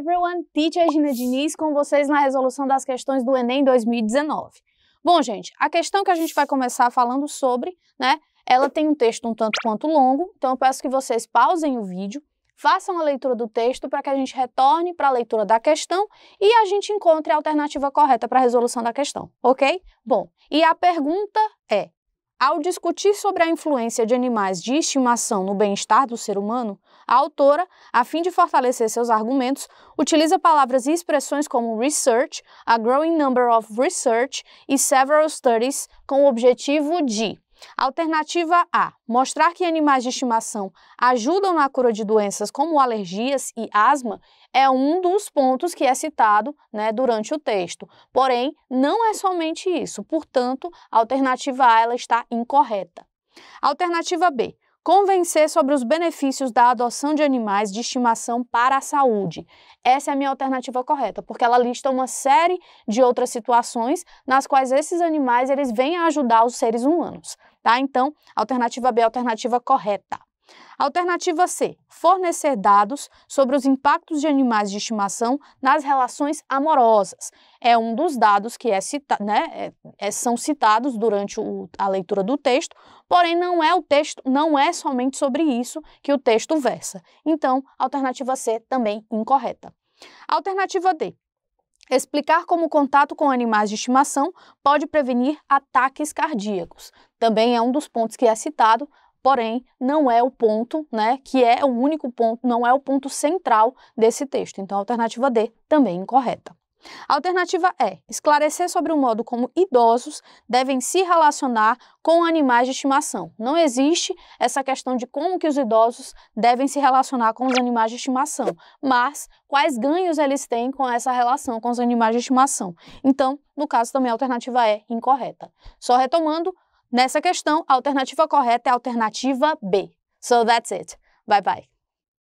everyone, teacher Gina Diniz com vocês na resolução das questões do Enem 2019. Bom, gente, a questão que a gente vai começar falando sobre, né, ela tem um texto um tanto quanto longo, então eu peço que vocês pausem o vídeo, façam a leitura do texto para que a gente retorne para a leitura da questão e a gente encontre a alternativa correta para a resolução da questão, ok? Bom, e a pergunta é, ao discutir sobre a influência de animais de estimação no bem-estar do ser humano, a autora, a fim de fortalecer seus argumentos, utiliza palavras e expressões como research, a growing number of research e several studies com o objetivo de Alternativa A: mostrar que animais de estimação ajudam na cura de doenças como alergias e asma é um dos pontos que é citado né, durante o texto. Porém, não é somente isso. Portanto, a alternativa A ela está incorreta. Alternativa B: convencer sobre os benefícios da adoção de animais de estimação para a saúde. Essa é a minha alternativa correta, porque ela lista uma série de outras situações nas quais esses animais eles vêm a ajudar os seres humanos. Tá? Então, alternativa B é a alternativa correta. Alternativa C, fornecer dados sobre os impactos de animais de estimação nas relações amorosas. É um dos dados que é cita, né, é, é são citados durante o, a leitura do texto, porém não é o texto, não é somente sobre isso que o texto versa. Então, alternativa C também incorreta. Alternativa D, Explicar como o contato com animais de estimação pode prevenir ataques cardíacos. Também é um dos pontos que é citado, porém não é o ponto, né, que é o único ponto, não é o ponto central desse texto. Então a alternativa D também incorreta. A alternativa é esclarecer sobre o modo como idosos devem se relacionar com animais de estimação. Não existe essa questão de como que os idosos devem se relacionar com os animais de estimação, mas quais ganhos eles têm com essa relação com os animais de estimação. Então, no caso também a alternativa é incorreta. Só retomando, nessa questão, a alternativa correta é a alternativa B. So that's it. Bye bye.